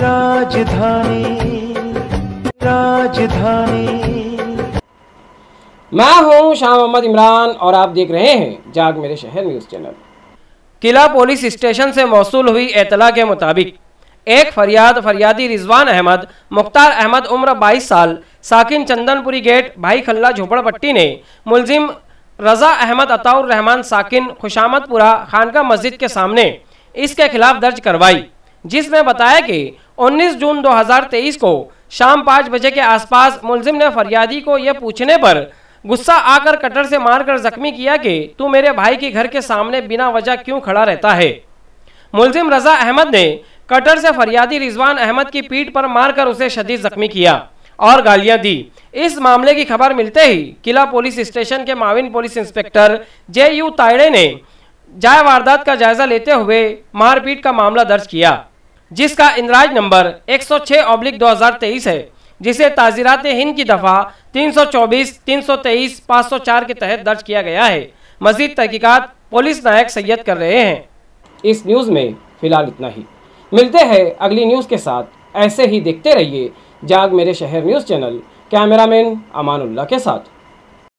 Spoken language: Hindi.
राजधानी राजधानी मैं हूं शाह मोहम्मद इमरान और आप देख रहे हैं जाग मेरे शहर news channel Kila police station से मौसू हुई एतला के मुताबिक एक फरियाद फरियादी रिजवान अहमद मुख्तार अहमद उम्र 22 साल साकिन चंदनपुरी गेट भाई खल्ला झोपड़पट्टी ने मुलजिम रज़ा अहमद अताउर रहमान साकिन खुशामदपुरा खानका मस्जिद के सामने इसके खिलाफ दर्ज करवाई जिसमें बताया कि 19 जून 2023 को शाम पाँच बजे के आसपास मुलजिम ने फरियादी को यह पूछने पर गुस्सा आकर कटर से मारकर जख्मी किया कि तू मेरे भाई के घर के सामने बिना वजह क्यों खड़ा रहता है मुलजिम रजा अहमद ने कटर से फरियादी रिजवान अहमद की पीठ पर मारकर उसे शदीद जख्मी किया और गालियां दी इस मामले की खबर मिलते ही किला पुलिस स्टेशन के माविन police inspector J U Tayade ने जाय वारदात का जायजा लेते हुए मारपीट का मामला दर्ज किया जिसका इंदराज नंबर 106 ऑब्लिक तेईस है जिसे ताजीरात हिंद की दफ़ा 324, 323, 504 के तहत दर्ज किया गया है मजीद तहकीकत पुलिस नायक सैयद कर रहे हैं इस न्यूज़ में फ़िलहाल इतना ही मिलते हैं अगली न्यूज़ के साथ ऐसे ही देखते रहिए जाग मेरे शहर न्यूज़ चैनल कैमरामैन अमानुल्ला के साथ